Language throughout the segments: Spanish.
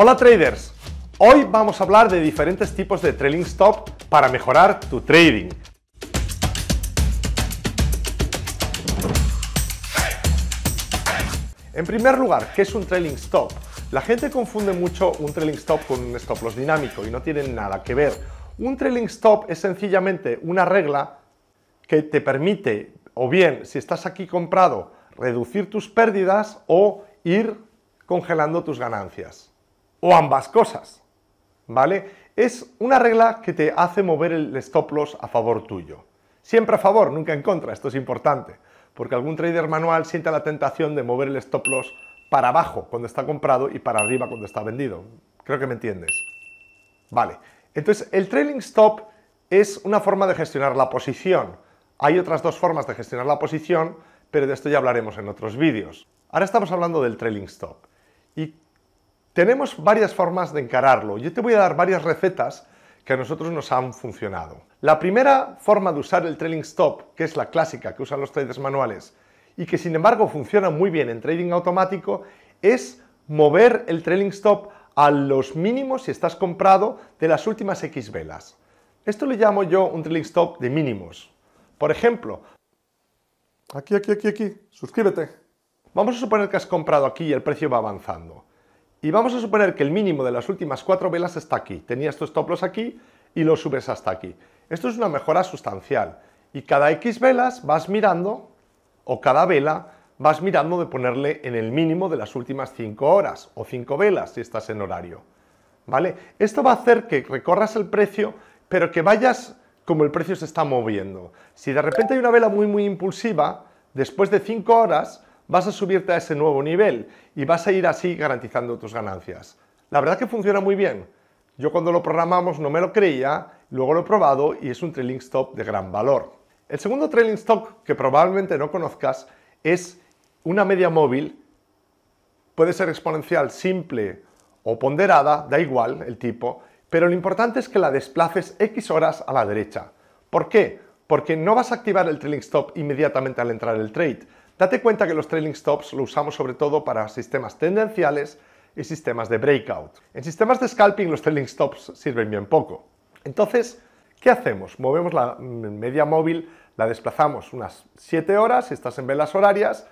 Hola traders, hoy vamos a hablar de diferentes tipos de trailing stop para mejorar tu trading. En primer lugar, ¿qué es un trailing stop? La gente confunde mucho un trailing stop con un stop loss dinámico y no tienen nada que ver. Un trailing stop es sencillamente una regla que te permite, o bien, si estás aquí comprado, reducir tus pérdidas o ir congelando tus ganancias o ambas cosas. ¿Vale? Es una regla que te hace mover el stop loss a favor tuyo. Siempre a favor, nunca en contra, esto es importante, porque algún trader manual siente la tentación de mover el stop loss para abajo cuando está comprado y para arriba cuando está vendido. Creo que me entiendes. Vale, entonces el trailing stop es una forma de gestionar la posición. Hay otras dos formas de gestionar la posición, pero de esto ya hablaremos en otros vídeos. Ahora estamos hablando del trailing stop. ¿Y tenemos varias formas de encararlo. Yo te voy a dar varias recetas que a nosotros nos han funcionado. La primera forma de usar el trailing stop, que es la clásica que usan los traders manuales y que sin embargo funciona muy bien en trading automático, es mover el trailing stop a los mínimos si estás comprado de las últimas X velas. Esto le llamo yo un trailing stop de mínimos. Por ejemplo, aquí, aquí, aquí, aquí, suscríbete. Vamos a suponer que has comprado aquí y el precio va avanzando. Y vamos a suponer que el mínimo de las últimas cuatro velas está aquí. Tenías tu toplos aquí y lo subes hasta aquí. Esto es una mejora sustancial. Y cada X velas vas mirando, o cada vela, vas mirando de ponerle en el mínimo de las últimas cinco horas, o cinco velas si estás en horario. ¿Vale? Esto va a hacer que recorras el precio, pero que vayas como el precio se está moviendo. Si de repente hay una vela muy, muy impulsiva, después de cinco horas, vas a subirte a ese nuevo nivel y vas a ir así garantizando tus ganancias. La verdad que funciona muy bien. Yo cuando lo programamos no me lo creía, luego lo he probado y es un trailing stop de gran valor. El segundo trailing stop que probablemente no conozcas es una media móvil. Puede ser exponencial simple o ponderada, da igual el tipo, pero lo importante es que la desplaces X horas a la derecha. ¿Por qué? Porque no vas a activar el trailing stop inmediatamente al entrar el trade, Date cuenta que los trailing stops lo usamos sobre todo para sistemas tendenciales y sistemas de breakout. En sistemas de scalping los trailing stops sirven bien poco. Entonces, ¿qué hacemos? Movemos la media móvil, la desplazamos unas 7 horas, estás en velas horarias,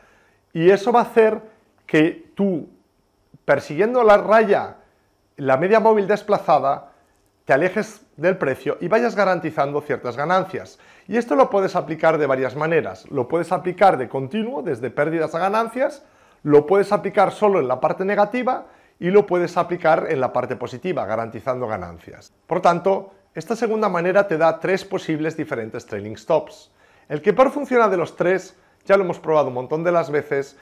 y eso va a hacer que tú, persiguiendo la raya, la media móvil desplazada, te alejes del precio y vayas garantizando ciertas ganancias. Y esto lo puedes aplicar de varias maneras. Lo puedes aplicar de continuo, desde pérdidas a ganancias, lo puedes aplicar solo en la parte negativa y lo puedes aplicar en la parte positiva, garantizando ganancias. Por tanto, esta segunda manera te da tres posibles diferentes trailing stops. El que peor funciona de los tres, ya lo hemos probado un montón de las veces,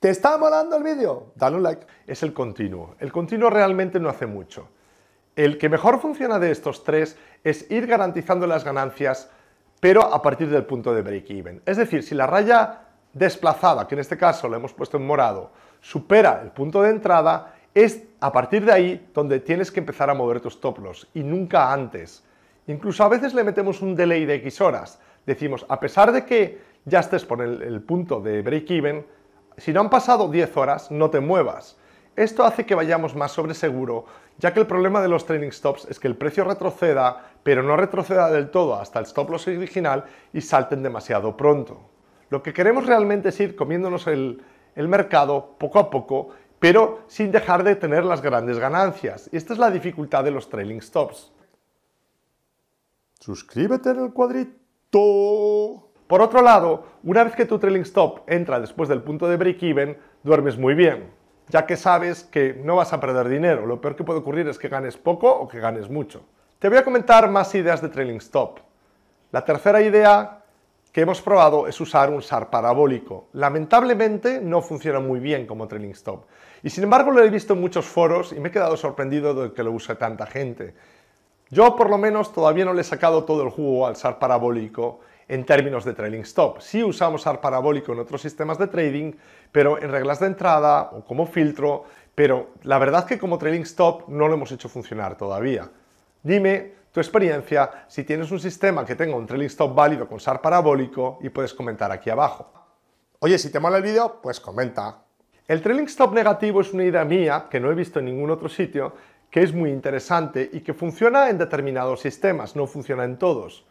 ¿Te está molando el vídeo? Dale un like. Es el continuo. El continuo realmente no hace mucho. El que mejor funciona de estos tres es ir garantizando las ganancias, pero a partir del punto de break-even. Es decir, si la raya desplazada, que en este caso la hemos puesto en morado, supera el punto de entrada, es a partir de ahí donde tienes que empezar a mover tus toplos y nunca antes. Incluso a veces le metemos un delay de X horas. Decimos, a pesar de que ya estés por el, el punto de break-even, si no han pasado 10 horas, no te muevas. Esto hace que vayamos más sobre seguro, ya que el problema de los trailing stops es que el precio retroceda, pero no retroceda del todo hasta el stop loss original y salten demasiado pronto. Lo que queremos realmente es ir comiéndonos el, el mercado poco a poco, pero sin dejar de tener las grandes ganancias. Y esta es la dificultad de los trailing stops. Suscríbete en el cuadrito. Por otro lado, una vez que tu trailing stop entra después del punto de break-even, duermes muy bien ya que sabes que no vas a perder dinero. Lo peor que puede ocurrir es que ganes poco o que ganes mucho. Te voy a comentar más ideas de Trailing Stop. La tercera idea que hemos probado es usar un SAR parabólico. Lamentablemente no funciona muy bien como Trailing Stop. Y sin embargo lo he visto en muchos foros y me he quedado sorprendido de que lo use tanta gente. Yo por lo menos todavía no le he sacado todo el jugo al SAR parabólico en términos de trailing stop. Sí usamos SAR parabólico en otros sistemas de trading, pero en reglas de entrada o como filtro, pero la verdad es que como trailing stop no lo hemos hecho funcionar todavía. Dime tu experiencia si tienes un sistema que tenga un trailing stop válido con SAR parabólico y puedes comentar aquí abajo. Oye, si te mola el vídeo, pues comenta. El trailing stop negativo es una idea mía que no he visto en ningún otro sitio que es muy interesante y que funciona en determinados sistemas, no funciona en todos.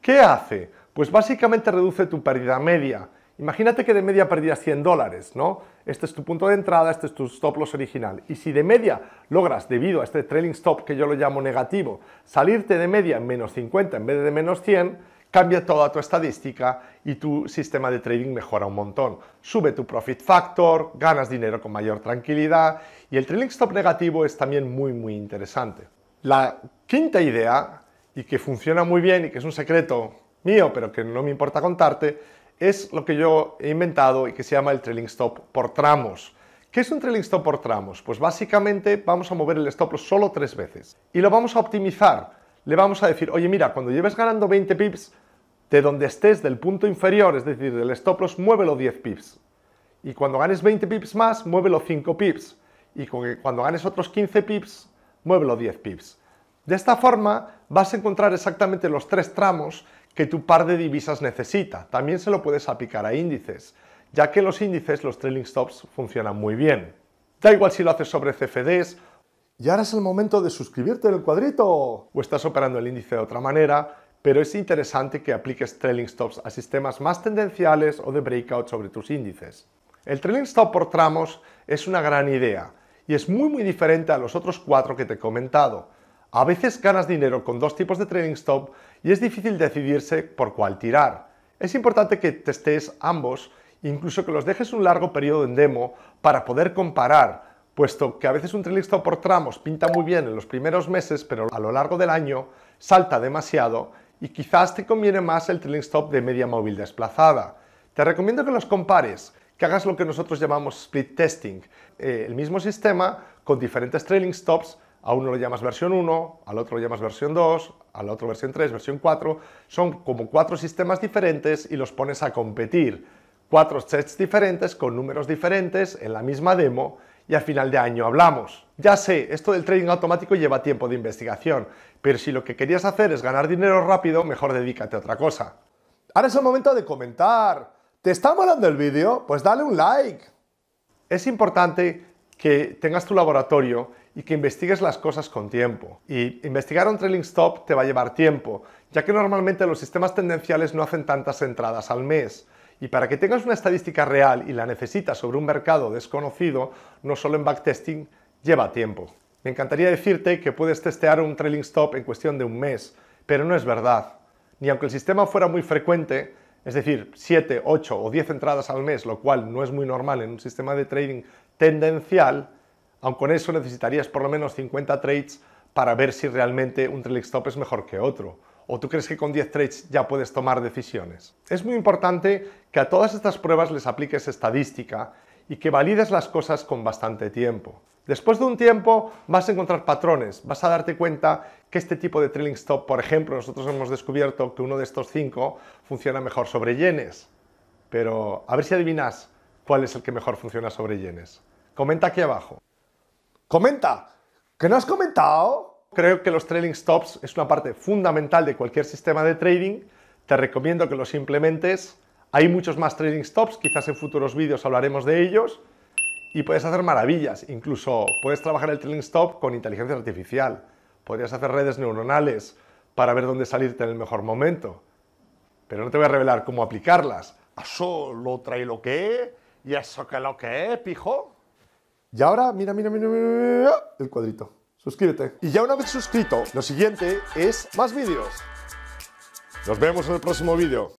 ¿Qué hace? Pues básicamente reduce tu pérdida media. Imagínate que de media perdías 100 dólares, ¿no? Este es tu punto de entrada, este es tu stop loss original. Y si de media logras, debido a este trailing stop que yo lo llamo negativo, salirte de media en menos 50 en vez de menos 100, cambia toda tu estadística y tu sistema de trading mejora un montón. Sube tu profit factor, ganas dinero con mayor tranquilidad y el trailing stop negativo es también muy, muy interesante. La quinta idea, y que funciona muy bien y que es un secreto mío, pero que no me importa contarte, es lo que yo he inventado y que se llama el trailing stop por tramos. ¿Qué es un trailing stop por tramos? Pues básicamente vamos a mover el stop loss solo tres veces y lo vamos a optimizar. Le vamos a decir, oye mira, cuando lleves ganando 20 pips, de donde estés del punto inferior, es decir, del stop loss, muévelo 10 pips. Y cuando ganes 20 pips más, muévelo 5 pips. Y cuando ganes otros 15 pips, muévelo 10 pips. De esta forma vas a encontrar exactamente los tres tramos que tu par de divisas necesita. También se lo puedes aplicar a índices, ya que los índices, los trailing stops, funcionan muy bien. Da igual si lo haces sobre CFDs. Y ahora es el momento de suscribirte al el cuadrito. O estás operando el índice de otra manera, pero es interesante que apliques trailing stops a sistemas más tendenciales o de breakout sobre tus índices. El trailing stop por tramos es una gran idea y es muy muy diferente a los otros cuatro que te he comentado. A veces ganas dinero con dos tipos de trailing stop y es difícil decidirse por cuál tirar. Es importante que testes ambos, incluso que los dejes un largo periodo en demo para poder comparar, puesto que a veces un trailing stop por tramos pinta muy bien en los primeros meses, pero a lo largo del año salta demasiado y quizás te conviene más el trailing stop de media móvil desplazada. Te recomiendo que los compares, que hagas lo que nosotros llamamos split testing, eh, el mismo sistema con diferentes trailing stops a uno lo llamas versión 1, al otro lo llamas versión 2, al otro versión 3, versión 4. Son como cuatro sistemas diferentes y los pones a competir. Cuatro sets diferentes con números diferentes en la misma demo y a final de año hablamos. Ya sé, esto del trading automático lleva tiempo de investigación, pero si lo que querías hacer es ganar dinero rápido, mejor dedícate a otra cosa. Ahora es el momento de comentar. ¿Te está molando el vídeo? Pues dale un like. Es importante que tengas tu laboratorio y que investigues las cosas con tiempo. Y investigar un trailing stop te va a llevar tiempo, ya que normalmente los sistemas tendenciales no hacen tantas entradas al mes. Y para que tengas una estadística real y la necesitas sobre un mercado desconocido, no solo en backtesting, lleva tiempo. Me encantaría decirte que puedes testear un trailing stop en cuestión de un mes, pero no es verdad. Ni aunque el sistema fuera muy frecuente, es decir, 7, 8 o 10 entradas al mes, lo cual no es muy normal en un sistema de trading tendencial, aun con eso necesitarías por lo menos 50 trades para ver si realmente un trailing stop es mejor que otro. ¿O tú crees que con 10 trades ya puedes tomar decisiones? Es muy importante que a todas estas pruebas les apliques estadística y que valides las cosas con bastante tiempo. Después de un tiempo vas a encontrar patrones, vas a darte cuenta que este tipo de trailing stop, por ejemplo, nosotros hemos descubierto que uno de estos cinco funciona mejor sobre yenes. Pero a ver si adivinas cuál es el que mejor funciona sobre yenes. Comenta aquí abajo. Comenta. ¿qué no has comentado? Creo que los trailing stops es una parte fundamental de cualquier sistema de trading. Te recomiendo que los implementes. Hay muchos más trading stops, quizás en futuros vídeos hablaremos de ellos. Y puedes hacer maravillas, incluso puedes trabajar el trailing stop con inteligencia artificial. Podrías hacer redes neuronales para ver dónde salirte en el mejor momento. Pero no te voy a revelar cómo aplicarlas. Eso lo trae lo que y eso que lo que es, pijo. Y ahora, mira, mira, mira, mira, el cuadrito. Suscríbete. Y ya una vez suscrito, lo siguiente es más vídeos. Nos vemos en el próximo vídeo.